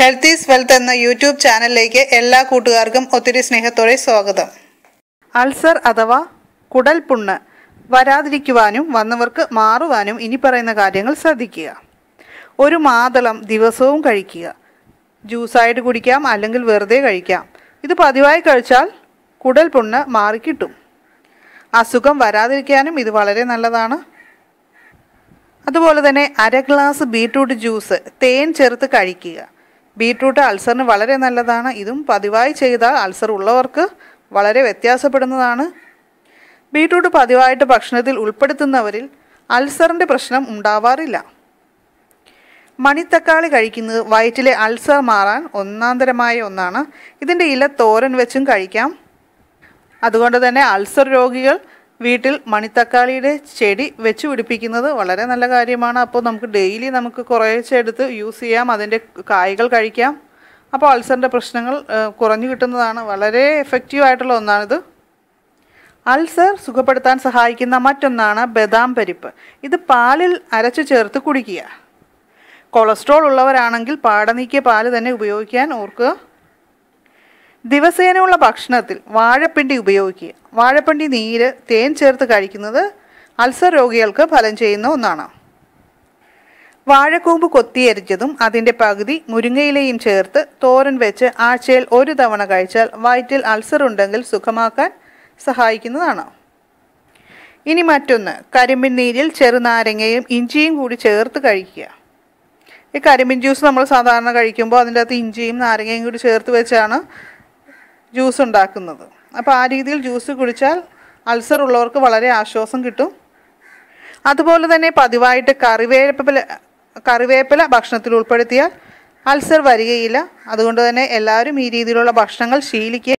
health is wealth എന്ന YouTube ചാനലിലേക്ക് എല്ലാ കൂട്ടുകാർക്കും ഒത്തിരി സ്നേഹത്തോടെ സ്വാഗതം അൾസർ അഥവാ കുടൽ പുണ്ണ് വരാതിരിക്കുവാനും വന്നവർക്ക് മാറുവാനും ഇനി പറയുന്ന കാര്യങ്ങൾ ശ്രദ്ധിക്കുക ഒരു മാതളം ദിവസവും കഴിക്കുക ജ്യൂസായിട്ട് കുടിക്കാം അല്ലെങ്കിൽ വെറുതെ കഴിക്കാം ഇത് പതിവായി കഴിച്ചാൽ കുടൽ പുണ്ണ് മാറിക്കിട്ടും അസുഖം വരാതിരിക്കാനും ഇത് വളരെ നല്ലതാണ് അതുപോലെ തന്നെ അര ഗ്ലാസ് ബീട്രൂട്ട് ജ്യൂസ് തേൻ ചേർത്ത് കഴിക്കുക ബീട്രൂട്ട് അൾസറിന് വളരെ നല്ലതാണ് ഇതും പതിവായി ചെയ്താൽ അൾസർ ഉള്ളവർക്ക് വളരെ വ്യത്യാസപ്പെടുന്നതാണ് ബീട്രൂട്ട് പതിവായിട്ട് ഭക്ഷണത്തിൽ ഉൾപ്പെടുത്തുന്നവരിൽ അൾസറിൻ്റെ പ്രശ്നം ഉണ്ടാവാറില്ല മണിത്തക്കാളി കഴിക്കുന്നത് വയറ്റിലെ അൾസർ മാറാൻ ഒന്നാന്തരമായ ഒന്നാണ് ഇതിൻ്റെ ഇല തോരൻ വെച്ചും കഴിക്കാം അതുകൊണ്ട് തന്നെ അൾസർ രോഗികൾ വീട്ടിൽ മണിത്തക്കാളിയുടെ ചെടി വെച്ച് പിടിപ്പിക്കുന്നത് വളരെ നല്ല കാര്യമാണ് അപ്പോൾ നമുക്ക് ഡെയിലി നമുക്ക് കുറേശ്ശെ എടുത്ത് യൂസ് ചെയ്യാം അതിൻ്റെ കായകൾ കഴിക്കാം അപ്പോൾ അൾസറിൻ്റെ പ്രശ്നങ്ങൾ കുറഞ്ഞു കിട്ടുന്നതാണ് വളരെ എഫക്റ്റീവ് ആയിട്ടുള്ള ഒന്നാണിത് അൾസർ സുഖപ്പെടുത്താൻ സഹായിക്കുന്ന മറ്റൊന്നാണ് ബദാം പരിപ്പ് ഇത് പാലിൽ അരച്ചു ചേർത്ത് കുടിക്കുക കൊളസ്ട്രോൾ ഉള്ളവരാണെങ്കിൽ പാടനീക്കിയ പാല് തന്നെ ഉപയോഗിക്കാൻ ഓർക്കുക ദിവസേനയുള്ള ഭക്ഷണത്തിൽ വാഴപ്പിണ്ടി ഉപയോഗിക്കുക വാഴപ്പിണ്ടി നീര് തേൻ ചേർത്ത് കഴിക്കുന്നത് അൾസർ രോഗികൾക്ക് ഫലം ചെയ്യുന്ന ഒന്നാണ് വാഴക്കൂമ്പ് കൊത്തിയരിച്ചതും അതിൻ്റെ പകുതി മുരിങ്ങയിലയും ചേർത്ത് തോരൻ വെച്ച് ആഴ്ചയിൽ ഒരു തവണ കഴിച്ചാൽ വയറ്റിൽ അൾസർ ഉണ്ടെങ്കിൽ സുഖമാക്കാൻ സഹായിക്കുന്നതാണ് ഇനി മറ്റൊന്ന് കരിമ്പിൻ നീരിൽ ചെറുനാരങ്ങയും ഇഞ്ചിയും കൂടി ചേർത്ത് കഴിക്കുക ഈ കരിമ്പിൻ ജ്യൂസ് നമ്മൾ സാധാരണ കഴിക്കുമ്പോൾ അതിൻ്റെ അകത്ത് ഇഞ്ചിയും നാരങ്ങയും കൂടി ചേർത്ത് വെച്ചാണ് ജ്യൂസ് ഉണ്ടാക്കുന്നത് അപ്പോൾ ആ രീതിയിൽ ജ്യൂസ് കുടിച്ചാൽ അൾസർ ഉള്ളവർക്ക് വളരെ ആശ്വാസം കിട്ടും അതുപോലെ തന്നെ പതിവായിട്ട് കറിവേപ്പില കറിവേപ്പില ഭക്ഷണത്തിൽ ഉൾപ്പെടുത്തിയാൽ അൾസർ വരികയില്ല അതുകൊണ്ട് തന്നെ എല്ലാവരും ഈ രീതിയിലുള്ള ഭക്ഷണങ്ങൾ ശീലിക്കുക